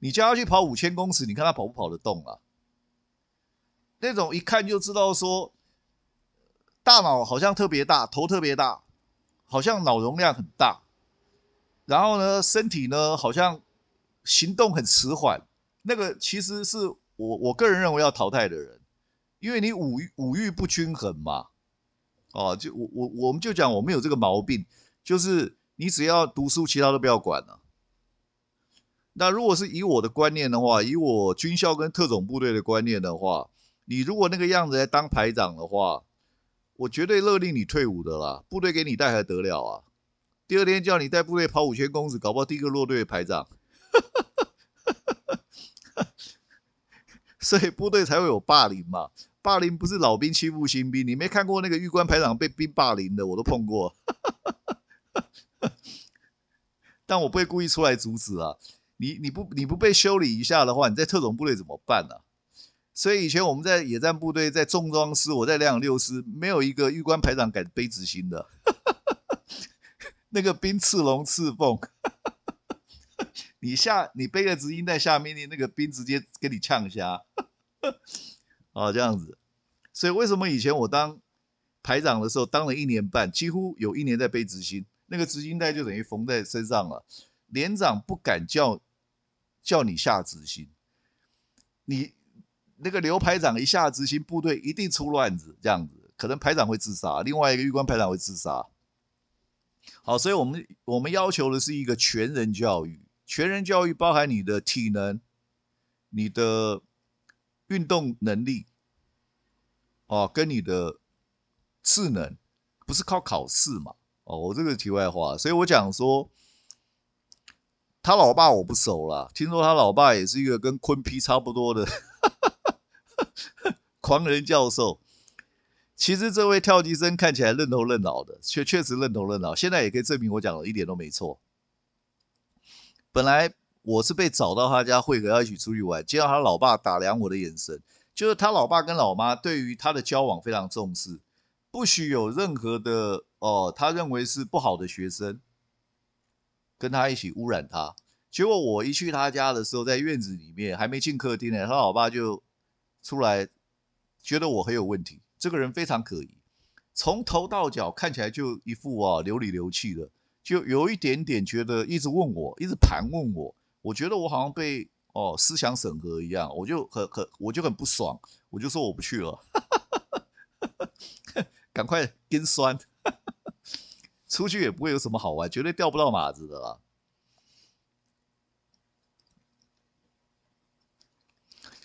你叫他去跑五千公尺，你看他跑不跑得动啊？那种一看就知道说，大脑好像特别大，头特别大，好像脑容量很大。然后呢，身体呢好像行动很迟缓。那个其实是我我个人认为要淘汰的人，因为你五五欲不均衡嘛。哦，就我我我们就讲，我们有这个毛病，就是你只要读书，其他都不要管了。那如果是以我的观念的话，以我军校跟特种部队的观念的话，你如果那个样子来当排长的话，我绝对勒令你退伍的啦！部队给你带还得了啊？第二天叫你带部队跑五千公里，搞不好第一个落队的排长。所以部队才会有霸凌嘛，霸凌不是老兵欺负新兵，你没看过那个玉官排长被兵霸凌的，我都碰过。但我不会故意出来阻止啊。你你不你不被修理一下的话，你在特种部队怎么办呢？所以以前我们在野战部队，在重装师，我在两两六师，没有一个尉官排长敢背执行的。那个兵刺龙刺凤，你下你背个执行在下命令，那个兵直接给你呛瞎。哦这样子。所以为什么以前我当排长的时候，当了一年半，几乎有一年在背执行，那个执行带就等于缝在身上了。连长不敢叫。叫你下执行，你那个刘排长一下执行，部队一定出乱子。这样子，可能排长会自杀，另外一个玉官排长会自杀。好，所以我们我们要求的是一个全人教育，全人教育包含你的体能、你的运动能力，哦，跟你的智能，不是靠考试嘛？哦，我这个题外话，所以我讲说。他老爸我不熟了，听说他老爸也是一个跟昆 P 差不多的 狂人教授。其实这位跳级生看起来愣头愣脑的，确确实愣头愣脑。现在也可以证明我讲的一点都没错。本来我是被找到他家会合要一起出去玩，见到他老爸打量我的眼神，就是他老爸跟老妈对于他的交往非常重视，不许有任何的哦他认为是不好的学生。跟他一起污染他，结果我一去他家的时候，在院子里面还没进客厅呢，他老爸就出来，觉得我很有问题，这个人非常可疑，从头到脚看起来就一副啊流里流气的，就有一点点觉得一直问我，一直盘问我，我觉得我好像被哦思想审核一样，我就很很我就很不爽，我就说我不去了，赶快跟酸。出去也不会有什么好玩，绝对钓不到马子的啦。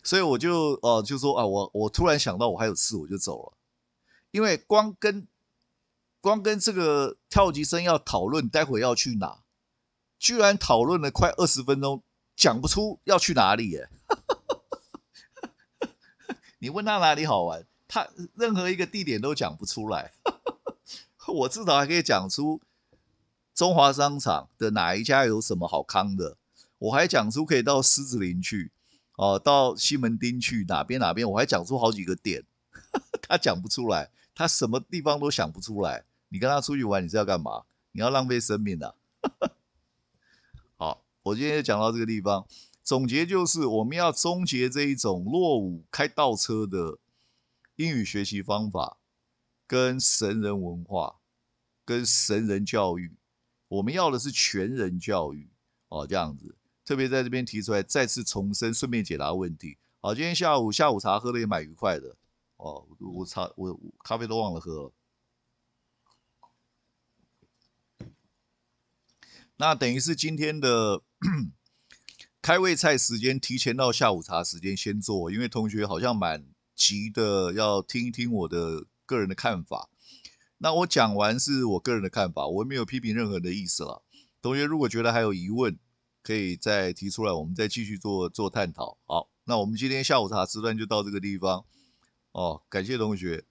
所以我就呃就说啊，我我突然想到我还有事，我就走了。因为光跟光跟这个跳级生要讨论待会要去哪，居然讨论了快二十分钟，讲不出要去哪里耶。你问他哪里好玩，他任何一个地点都讲不出来。我至少还可以讲出中华商场的哪一家有什么好康的，我还讲出可以到狮子林去，哦，到西门町去哪边哪边，我还讲出好几个点，他讲不出来，他什么地方都想不出来。你跟他出去玩，你是要干嘛？你要浪费生命哈。好，我今天就讲到这个地方，总结就是我们要终结这一种落伍开倒车的英语学习方法。跟神人文化，跟神人教育，我们要的是全人教育哦，这样子。特别在这边提出来，再次重申，顺便解答问题。好，今天下午下午茶喝的也蛮愉快的哦。我茶我咖啡都忘了喝。那等于是今天的 开胃菜时间提前到下午茶时间先做，因为同学好像蛮急的，要听一听我的。个人的看法，那我讲完是我个人的看法，我没有批评任何的意思了。同学如果觉得还有疑问，可以再提出来，我们再继续做做探讨。好，那我们今天下午茶时段就到这个地方。哦，感谢同学。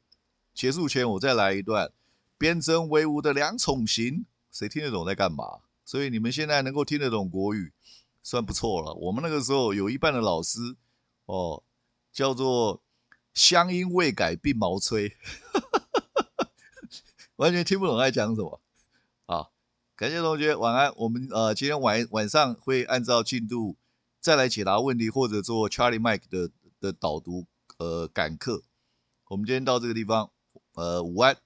结束前我再来一段，边征威武的两崇行，谁听得懂在干嘛？所以你们现在能够听得懂国语，算不错了。我们那个时候有一半的老师，哦，叫做。乡音未改鬓毛衰，完全听不懂在讲什么啊！感谢同学晚安。我们呃今天晚晚上会按照进度再来解答问题，或者做 Charlie Mike 的的导读呃赶课。我们今天到这个地方呃午安。